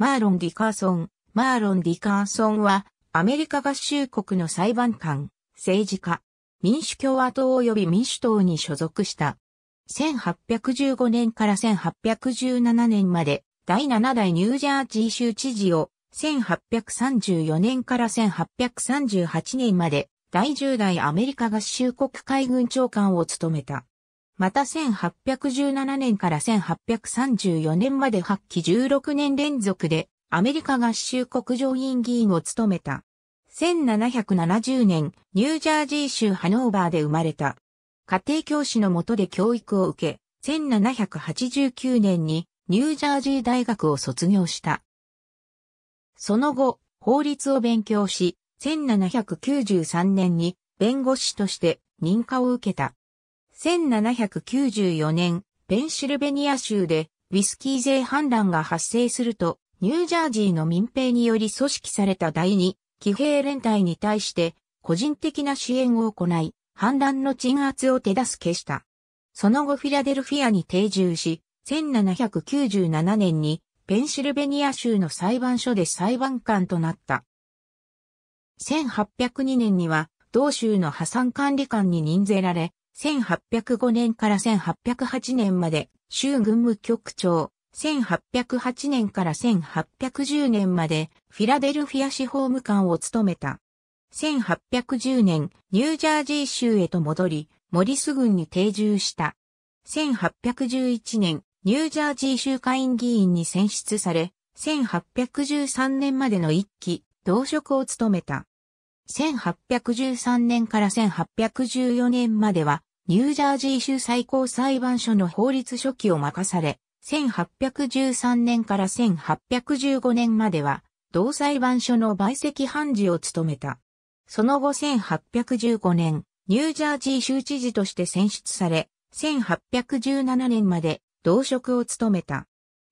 マーロン・ディカーソン。マーロン・ディカーソンは、アメリカ合衆国の裁判官、政治家、民主共和党及び民主党に所属した。1815年から1817年まで、第7代ニュージャージー州知事を、1834年から1838年まで、第10代アメリカ合衆国海軍長官を務めた。また1817年から1834年まで8期16年連続でアメリカ合衆国上院議員を務めた。1770年、ニュージャージー州ハノーバーで生まれた。家庭教師の下で教育を受け、1789年にニュージャージー大学を卒業した。その後、法律を勉強し、1793年に弁護士として認可を受けた。1794年、ペンシルベニア州でウィスキー税反乱が発生すると、ニュージャージーの民兵により組織された第二騎兵連隊に対して個人的な支援を行い、反乱の鎮圧を手助けした。その後フィラデルフィアに定住し、1797年にペンシルベニア州の裁判所で裁判官となった。1802年には同州の破産管理官に任ぜられ、1805年から1808年まで、州軍務局長、1808年から1810年まで、フィラデルフィア市法務官を務めた。1810年、ニュージャージー州へと戻り、モリス軍に定住した。1811年、ニュージャージー州会員議員に選出され、1813年までの一期、同職を務めた。1813年から1814年までは、ニュージャージー州最高裁判所の法律書記を任され、1813年から1815年までは、同裁判所の陪席判事を務めた。その後1815年、ニュージャージー州知事として選出され、1817年まで同職を務めた。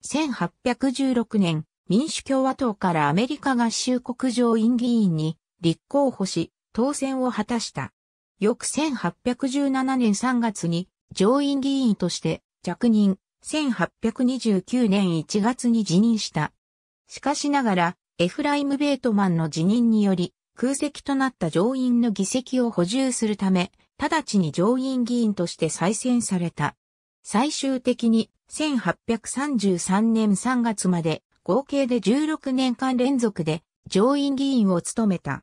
1816年、民主共和党からアメリカ合衆国上院議員に立候補し、当選を果たした。翌1817年3月に上院議員として着任、1829年1月に辞任した。しかしながら、エフライム・ベートマンの辞任により、空席となった上院の議席を補充するため、直ちに上院議員として再選された。最終的に1833年3月まで合計で16年間連続で上院議員を務めた。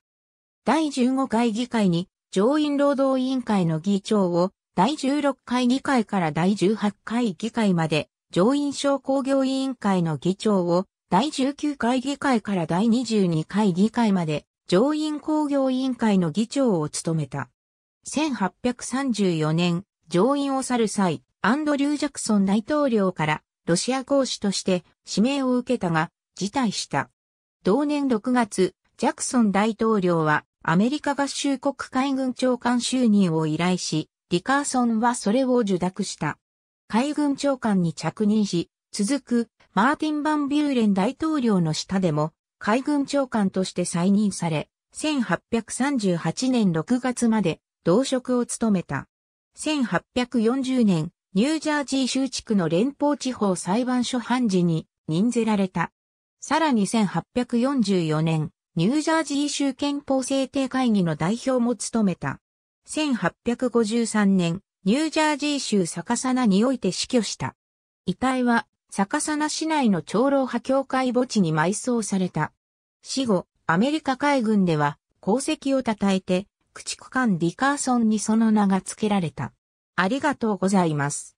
第15回議会に上院労働委員会の議長を第16回議会から第18回議会まで、上院商工業委員会の議長を第19回議会から第22回議会まで、上院工業委員会の議長を務めた。1834年、上院を去る際、アンドリュー・ジャクソン大統領からロシア公使として指名を受けたが、辞退した。同年6月、ジャクソン大統領はアメリカ合衆国海軍長官就任を依頼し、リカーソンはそれを受諾した。海軍長官に着任し、続くマーティン・バン・ビューレン大統領の下でも海軍長官として再任され、1838年6月まで同職を務めた。1840年、ニュージャージー州地区の連邦地方裁判所判事に任ぜられた。さらに1844年、ニュージャージー州憲法制定会議の代表も務めた。1853年、ニュージャージー州逆さなにおいて死去した。遺体は逆さな市内の長老派教会墓地に埋葬された。死後、アメリカ海軍では功績を称えて、駆逐艦ディカーソンにその名が付けられた。ありがとうございます。